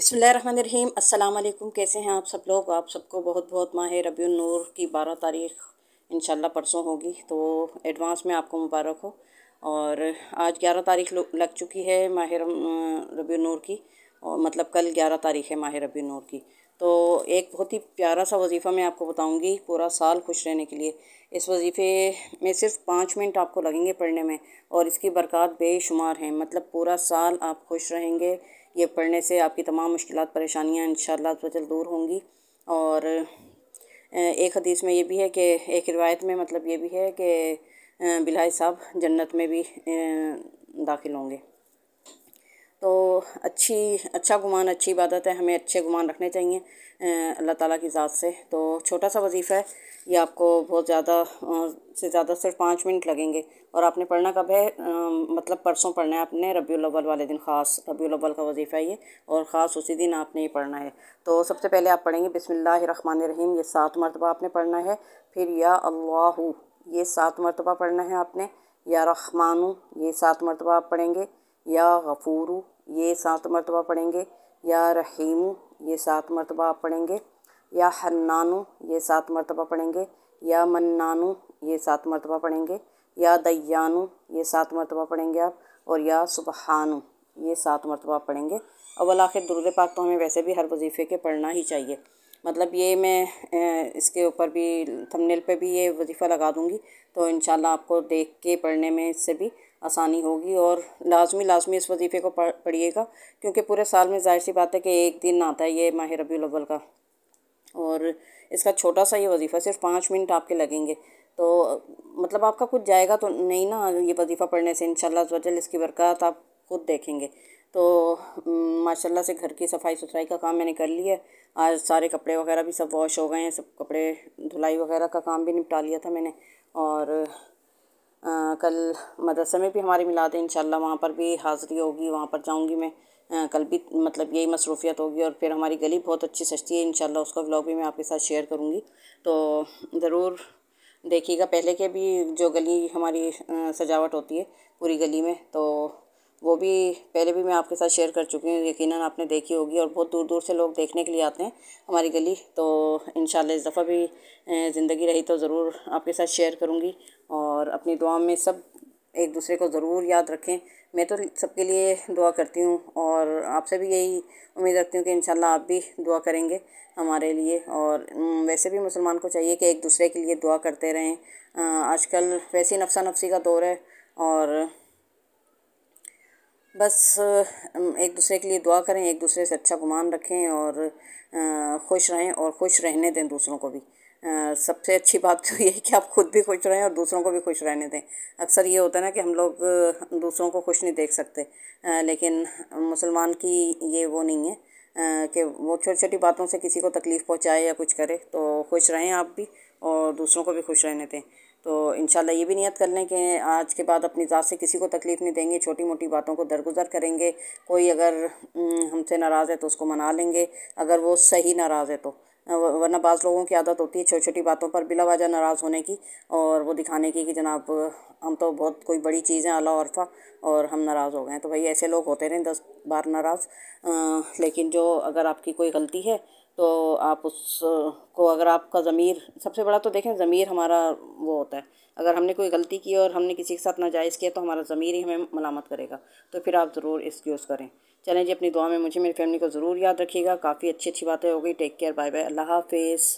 बिसमीम अल्लाम कैसे हैं आप सब लोग आप सबको बहुत बहुत माह नूर की बारह तारीख इन परसों होगी तो एडवांस में आपको मुबारक हो और आज ग्यारह तारीख लग चुकी है माह नूर की और मतलब कल ग्यारह तारीख है माह नूर की तो एक बहुत ही प्यारा सा वजीफ़ा मैं आपको बताऊंगी पूरा साल खुश रहने के लिए इस वजीफ़े में सिर्फ पाँच मिनट आपको लगेंगे पढ़ने में और इसकी बरक़ात बेशुमार हैं मतलब पूरा साल आप खुश रहेंगे ये पढ़ने से आपकी तमाम मुश्किल परेशानियाँ इन शल दूर होंगी और एक हदीस में ये भी है कि एक रिवायत में मतलब ये भी है कि बिलाई साहब जन्नत में भी दाखिल होंगे तो अच्छी अच्छा गुमान अच्छी इबादत है हमें अच्छे गुमान रखने चाहिए अल्लाह ताला की ज़ात से तो छोटा सा वजीफ़ा है ये आपको बहुत ज़्यादा से ज़्यादा सिर्फ पाँच मिनट लगेंगे और आपने पढ़ना कब है मतलब परसों पढ़ना है आपने रबील अव्वल वाले दिन ख़ास रबील अव्वल का वजीफ़ा ये और ख़ास उसी दिन आपने ये पढ़ना है तो सबसे पहले आप पढ़ेंगे रहीम ये सात मरतबा आपने पढ़ना है फिर या अल्लाह ये सात मरतबा पढ़ना है आपने या रहमानू ये सात मरतबा आप पढ़ेंगे या गफ़ूर ये सात मरतबा पढ़ेंगे या रहीमू ये सात मरतबा आप पढ़ेंगे या हन्नानु ये सात मरतबा पढ़ेंगे या मन्नानु ये सात मरतबा पढ़ेंगे या दैयानू ये सात मरतबा पढ़ेंगे आप और या सुबहानु ये सात मरतबा आप पढ़ेंगे अवल आखिर दुरुद पाक तो हमें वैसे भी हर वजीफ़े के पढ़ना ही चाहिए मतलब ये मैं इसके ऊपर भी थंबनेल पे भी ये वजीफ़ा लगा दूँगी तो इन आपको देख के पढ़ने में इससे भी आसानी होगी और लाजमी लाजमी इस वजीफ़े को पढ़िएगा क्योंकि पूरे साल में जाहिर सी बात है कि एक दिन आता है ये माह रबी अव्वल का और इसका छोटा सा ये वजीफ़ा सिर्फ पाँच मिनट आपके लगेंगे तो मतलब आपका कुछ जाएगा तो नहीं ना ये वजीफ़ा पढ़ने से इन शजल इसकी बरकत आप खुद देखेंगे तो माशाल्लाह से घर की सफाई सुथराई का काम मैंने कर लिया आज सारे कपड़े वगैरह भी सब वॉश हो गए हैं सब कपड़े धुलाई वगैरह का काम भी निपटा लिया था मैंने और कल मदरसे में भी हमारे मिलाद है इंशाल्लाह वहाँ पर भी हाज़िरी होगी वहाँ पर जाऊँगी मैं आ, कल भी मतलब यही मसरूफियत होगी और फिर हमारी गली बहुत अच्छी सस्ती है इंशाल्लाह उसका व्लॉग भी मैं आपके साथ शेयर करूँगी तो ज़रूर देखिएगा पहले के भी जो गली हमारी सजावट होती है पूरी गली में तो वो भी पहले भी मैं आपके साथ शेयर कर चुकी हूँ यकीन आपने देखी होगी और बहुत दूर दूर से लोग देखने के लिए आते हैं हमारी गली तो इन इस दफ़ा भी ज़िंदगी रही तो ज़रूर आपके साथ शेयर करूँगी और अपनी दुआ में सब एक दूसरे को ज़रूर याद रखें मैं तो सबके लिए दुआ करती हूँ और आपसे भी यही उम्मीद रखती हूँ कि इन आप भी दुआ करेंगे हमारे लिए और वैसे भी मुसलमान को चाहिए कि एक दूसरे के लिए दुआ करते रहें आजकल वैसे ही नफसा नफसी का दौर है और बस एक दूसरे के लिए दुआ करें एक दूसरे से अच्छा गुमान रखें और खुश रहें और खुश रहने दें दूसरों को भी सबसे अच्छी बात तो ये है कि आप खुद भी खुश रहें और दूसरों को भी खुश रहने दें अक्सर ये होता है ना कि हम लोग दूसरों को खुश नहीं देख सकते लेकिन मुसलमान की ये वो नहीं है कि वो छोटी छोटी बातों से किसी को तकलीफ़ पहुँचाए या कुछ करे तो खुश रहें आप भी और दूसरों को भी खुश रहने दें तो इन ये भी नियत कर लें कि आज के बाद अपनी ज़ात से किसी को तकलीफ़ नहीं देंगे छोटी मोटी बातों को दरगुजर करेंगे कोई अगर हमसे नाराज़ है तो उसको मना लेंगे अगर वो सही नाराज़ है तो वरना बाज़ लोगों की आदत होती है छोटी छोटी बातों पर बिला वजह नाराज़ होने की और वो दिखाने की कि जनाब हम तो बहुत कोई बड़ी चीज़ हैं अला औरफा और हम नाराज़ हो गए हैं तो भाई ऐसे लोग होते रहें दस बार नाराज़ लेकिन जो अगर आपकी कोई गलती है तो आप उसको अगर आपका ज़मीर सबसे बड़ा तो देखें ज़मीर हमारा वो होता है अगर हमने कोई गलती की और हमने किसी के साथ नाजायज़ किया तो हमारा ज़मीर ही हमें मलामत करेगा तो फिर आप ज़रूर एक्सक्यूज़ यूज़ करें चलें जी अपनी दुआ में मुझे मेरी फैमिली को ज़रूर याद रखिएगा काफ़ी अच्छी अच्छी बातें हो गई टेक केयर बाय बाय अल्लाह हाफिज़